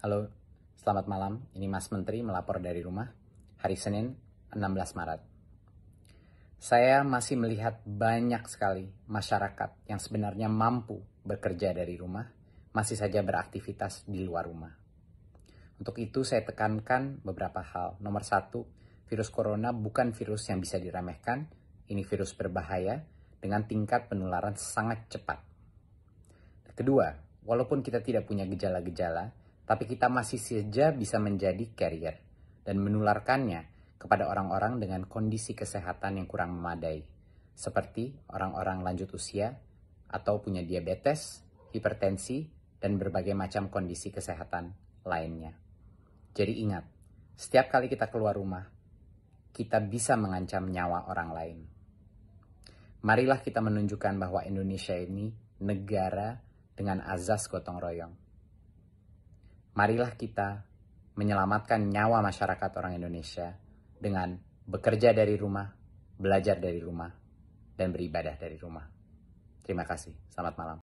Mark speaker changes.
Speaker 1: Halo, selamat malam. Ini Mas Menteri melapor dari rumah. Hari Senin, 16 Maret. Saya masih melihat banyak sekali masyarakat yang sebenarnya mampu bekerja dari rumah, masih saja beraktivitas di luar rumah. Untuk itu saya tekankan beberapa hal. Nomor satu, virus corona bukan virus yang bisa diremehkan. Ini virus berbahaya dengan tingkat penularan sangat cepat. Kedua, walaupun kita tidak punya gejala-gejala, tapi kita masih saja bisa menjadi carrier dan menularkannya kepada orang-orang dengan kondisi kesehatan yang kurang memadai, seperti orang-orang lanjut usia atau punya diabetes, hipertensi, dan berbagai macam kondisi kesehatan lainnya. Jadi ingat, setiap kali kita keluar rumah, kita bisa mengancam nyawa orang lain. Marilah kita menunjukkan bahwa Indonesia ini negara dengan azas gotong royong marilah kita menyelamatkan nyawa masyarakat orang Indonesia dengan bekerja dari rumah, belajar dari rumah, dan beribadah dari rumah. Terima kasih. Selamat malam.